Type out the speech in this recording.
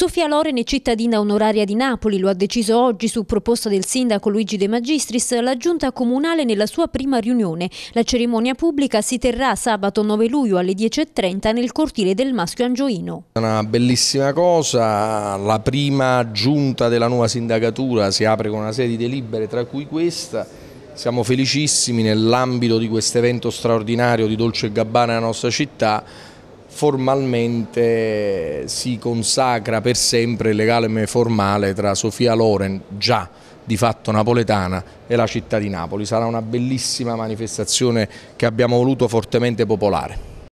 Sofia Loren è cittadina onoraria di Napoli, lo ha deciso oggi su proposta del sindaco Luigi De Magistris la giunta comunale nella sua prima riunione. La cerimonia pubblica si terrà sabato 9 luglio alle 10.30 nel cortile del Maschio Angioino. Una bellissima cosa, la prima giunta della nuova sindacatura si apre con una serie di delibere tra cui questa. Siamo felicissimi nell'ambito di questo evento straordinario di Dolce Gabbana nella nostra città formalmente si consacra per sempre il legame formale tra Sofia Loren, già di fatto napoletana, e la città di Napoli. Sarà una bellissima manifestazione che abbiamo voluto fortemente popolare.